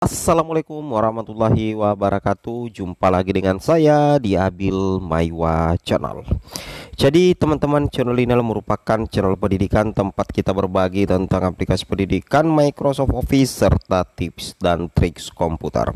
Assalamualaikum warahmatullahi wabarakatuh Jumpa lagi dengan saya di Abil Maiwa Channel Jadi teman-teman channel ini merupakan channel pendidikan Tempat kita berbagi tentang aplikasi pendidikan Microsoft Office Serta tips dan triks komputer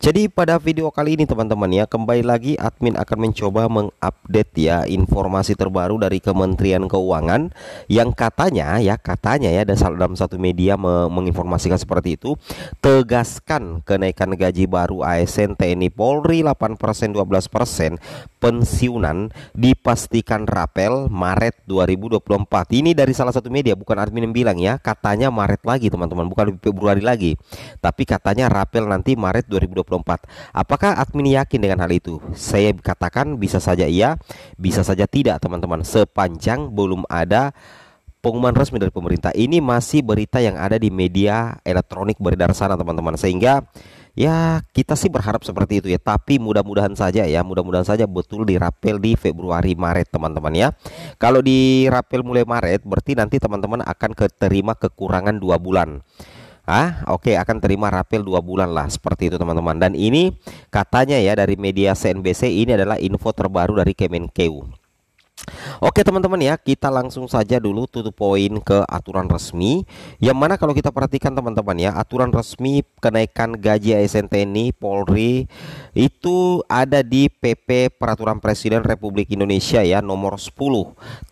Jadi pada video kali ini teman-teman ya Kembali lagi admin akan mencoba mengupdate ya Informasi terbaru dari Kementerian Keuangan Yang katanya ya katanya ya Dalam satu media menginformasikan seperti itu Tegak menegaskan kenaikan gaji baru ASN TNI Polri 8% 12% pensiunan dipastikan rapel Maret 2024. Ini dari salah satu media bukan admin yang bilang ya, katanya Maret lagi teman-teman, bukan Februari lagi. Tapi katanya rapel nanti Maret 2024. Apakah admin yakin dengan hal itu? Saya katakan bisa saja iya, bisa saja tidak teman-teman sepanjang belum ada pengumuman resmi dari pemerintah. Ini masih berita yang ada di media elektronik beredar sana teman-teman. Sehingga ya kita sih berharap seperti itu ya. Tapi mudah-mudahan saja ya, mudah-mudahan saja betul dirapel di Februari Maret teman-teman ya. Kalau dirapel mulai Maret berarti nanti teman-teman akan keterima kekurangan dua bulan. Ah, oke okay, akan terima rapel dua bulan lah seperti itu teman-teman. Dan ini katanya ya dari media CNBC ini adalah info terbaru dari Kemenkeu. Oke teman-teman ya, kita langsung saja dulu tutup poin ke aturan resmi. Yang mana kalau kita perhatikan teman-teman ya, aturan resmi kenaikan gaji ASN TNI Polri itu ada di PP Peraturan Presiden Republik Indonesia ya nomor 10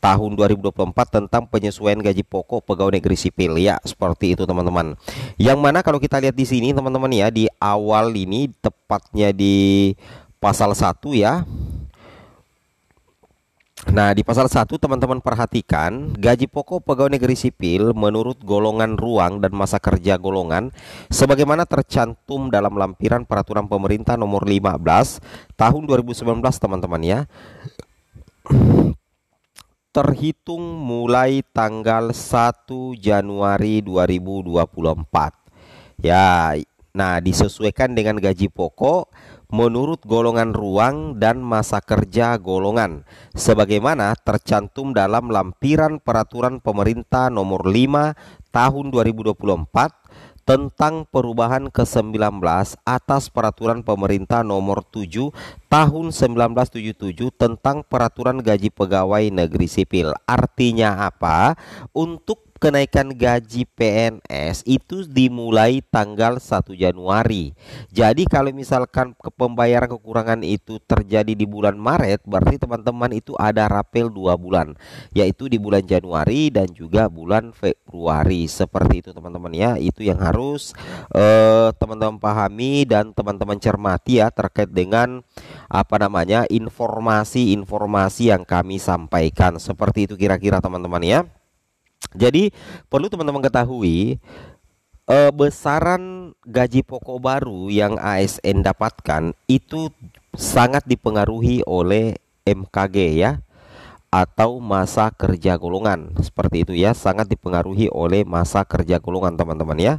tahun 2024 tentang penyesuaian gaji pokok pegawai negeri sipil ya, seperti itu teman-teman. Yang mana kalau kita lihat di sini teman-teman ya di awal ini tepatnya di pasal 1 ya Nah, di pasal 1 teman-teman perhatikan, gaji pokok pegawai negeri sipil menurut golongan ruang dan masa kerja golongan sebagaimana tercantum dalam lampiran peraturan pemerintah nomor 15 tahun 2019 teman-teman ya. Terhitung mulai tanggal 1 Januari 2024. Ya, nah disesuaikan dengan gaji pokok menurut golongan ruang dan masa kerja golongan sebagaimana tercantum dalam lampiran peraturan pemerintah nomor 5 tahun 2024 tentang perubahan ke-19 atas peraturan pemerintah nomor 7 tahun 1977 tentang peraturan gaji pegawai negeri sipil. Artinya apa? Untuk kenaikan gaji PNS itu dimulai tanggal 1 Januari. Jadi kalau misalkan pembayaran kekurangan itu terjadi di bulan Maret, berarti teman-teman itu ada rapel dua bulan, yaitu di bulan Januari dan juga bulan Februari. Seperti itu teman-teman ya, itu yang harus eh, teman-teman eh, pahami dan teman-teman cermati ya terkait dengan apa namanya informasi-informasi yang kami sampaikan. Seperti itu kira-kira teman-teman ya. Jadi perlu teman-teman ketahui eh, besaran gaji pokok baru yang ASN dapatkan itu sangat dipengaruhi oleh MKG ya atau masa kerja golongan. Seperti itu ya, sangat dipengaruhi oleh masa kerja golongan teman-teman ya.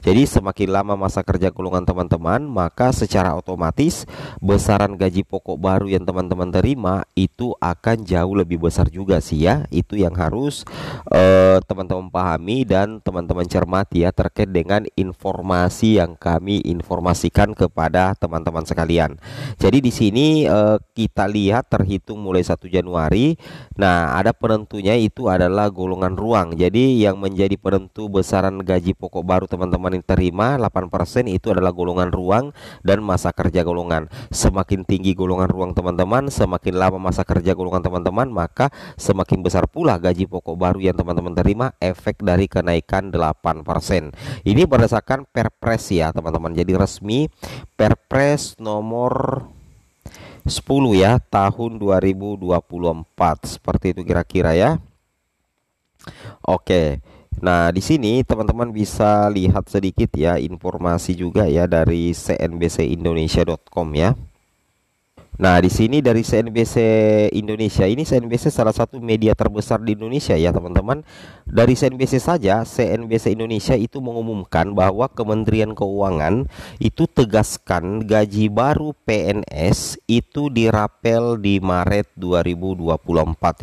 Jadi semakin lama masa kerja golongan teman-teman, maka secara otomatis besaran gaji pokok baru yang teman-teman terima itu akan jauh lebih besar juga sih ya. Itu yang harus eh, teman-teman eh, pahami dan teman-teman cermati ya terkait dengan informasi yang kami informasikan kepada teman-teman sekalian. Jadi di sini eh, kita lihat terhitung mulai 1 Januari Nah, ada penentunya itu adalah golongan ruang. Jadi yang menjadi penentu besaran gaji pokok baru teman-teman yang terima 8% itu adalah golongan ruang dan masa kerja golongan. Semakin tinggi golongan ruang teman-teman, semakin lama masa kerja golongan teman-teman, maka semakin besar pula gaji pokok baru yang teman-teman terima efek dari kenaikan 8%. Ini berdasarkan Perpres ya, teman-teman. Jadi resmi Perpres nomor 10 ya tahun 2024 seperti itu kira-kira ya Oke Nah di sini teman-teman bisa lihat sedikit ya informasi juga ya dari cnbcindonesia.com ya Nah, di sini dari CNBC Indonesia. Ini CNBC salah satu media terbesar di Indonesia ya, teman-teman. Dari CNBC saja, CNBC Indonesia itu mengumumkan bahwa Kementerian Keuangan itu tegaskan gaji baru PNS itu dirapel di Maret 2024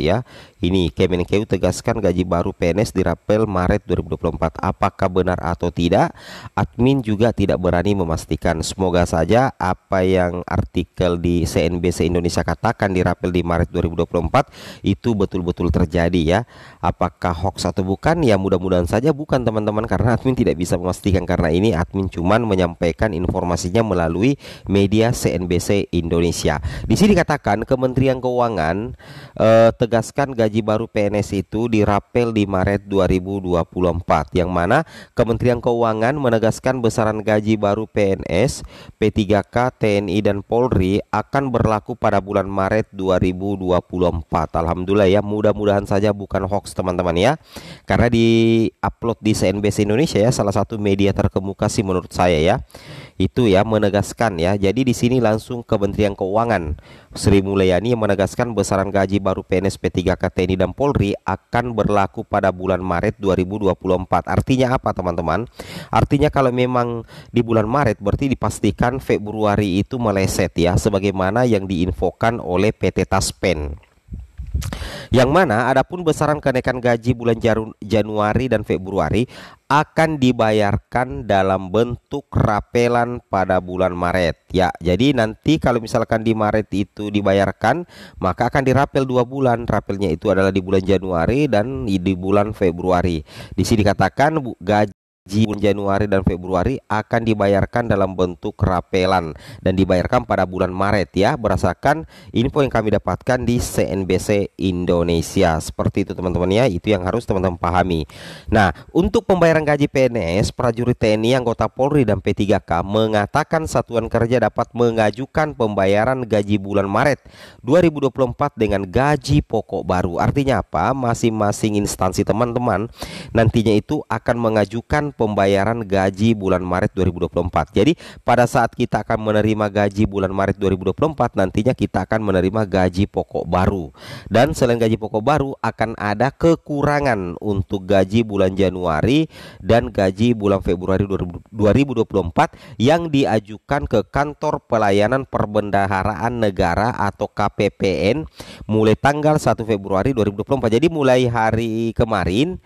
ya. Ini Kemenkeu tegaskan gaji baru PNS dirapel Maret 2024. Apakah benar atau tidak? Admin juga tidak berani memastikan. Semoga saja apa yang artikel di CNBC NBC Indonesia katakan di Rapel di Maret 2024 itu betul-betul terjadi ya. Apakah hoax atau bukan? Ya mudah-mudahan saja bukan teman-teman karena admin tidak bisa memastikan karena ini admin cuman menyampaikan informasinya melalui media CNBC Indonesia. Di sini dikatakan Kementerian Keuangan eh, tegaskan gaji baru PNS itu di Rapel di Maret 2024 yang mana Kementerian Keuangan menegaskan besaran gaji baru PNS, P3K, TNI dan Polri akan berlaku pada bulan Maret 2024. Alhamdulillah ya, mudah-mudahan saja bukan hoax teman-teman ya. Karena di upload di CNBC Indonesia ya, salah satu media terkemuka sih menurut saya ya. Itu ya menegaskan ya. Jadi di sini langsung Kementerian Keuangan Sri Mulyani menegaskan besaran gaji baru PNS P3K TNI dan Polri akan berlaku pada bulan Maret 2024. Artinya apa teman-teman? Artinya kalau memang di bulan Maret berarti dipastikan Februari itu meleset ya sebagaimana sebagaimana yang diinfokan oleh PT Taspen. Yang mana adapun besaran kenaikan gaji bulan Januari dan Februari akan dibayarkan dalam bentuk rapelan pada bulan Maret. Ya, jadi nanti kalau misalkan di Maret itu dibayarkan, maka akan dirapel dua bulan. Rapelnya itu adalah di bulan Januari dan di bulan Februari. Di sini dikatakan gaji gaji Januari dan Februari akan dibayarkan dalam bentuk rapelan dan dibayarkan pada bulan Maret ya berdasarkan info yang kami dapatkan di CNBC Indonesia seperti itu teman-teman ya itu yang harus teman-teman pahami nah untuk pembayaran gaji PNS prajurit TNI anggota Polri dan P3K mengatakan satuan kerja dapat mengajukan pembayaran gaji bulan Maret 2024 dengan gaji pokok baru artinya apa masing-masing instansi teman-teman nantinya itu akan mengajukan pembayaran gaji bulan Maret 2024. Jadi pada saat kita akan menerima gaji bulan Maret 2024 nantinya kita akan menerima gaji pokok baru. Dan selain gaji pokok baru akan ada kekurangan untuk gaji bulan Januari dan gaji bulan Februari 2024 yang diajukan ke kantor pelayanan perbendaharaan negara atau KPPN mulai tanggal 1 Februari 2024. Jadi mulai hari kemarin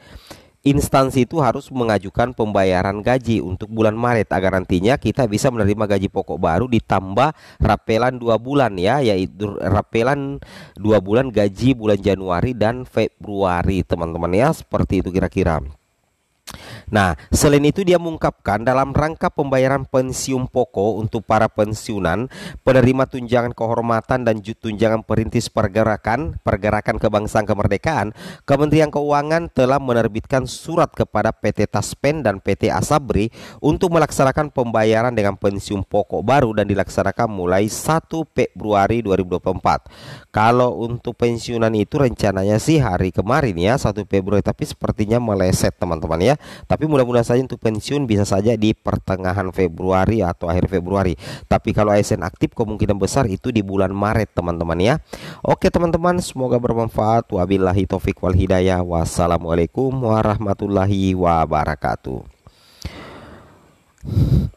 instansi itu harus mengajukan pembayaran gaji untuk bulan Maret agar nantinya kita bisa menerima gaji pokok baru ditambah rapelan dua bulan ya yaitu rapelan dua bulan gaji bulan Januari dan Februari teman-teman ya seperti itu kira-kira Nah, selain itu dia mengungkapkan dalam rangka pembayaran pensiun pokok untuk para pensiunan, penerima tunjangan kehormatan dan tunjangan perintis pergerakan, pergerakan kebangsaan kemerdekaan, Kementerian Keuangan telah menerbitkan surat kepada PT Taspen dan PT Asabri untuk melaksanakan pembayaran dengan pensiun pokok baru dan dilaksanakan mulai 1 Februari 2024. Kalau untuk pensiunan itu rencananya sih hari kemarin ya 1 Februari, tapi sepertinya meleset teman-teman ya ya. Tapi mudah-mudahan saja untuk pensiun bisa saja di pertengahan Februari atau akhir Februari. Tapi kalau ASN aktif kemungkinan besar itu di bulan Maret teman-teman ya. Oke teman-teman, semoga bermanfaat. Wabillahi taufik wal hidayah. Wassalamualaikum warahmatullahi wabarakatuh.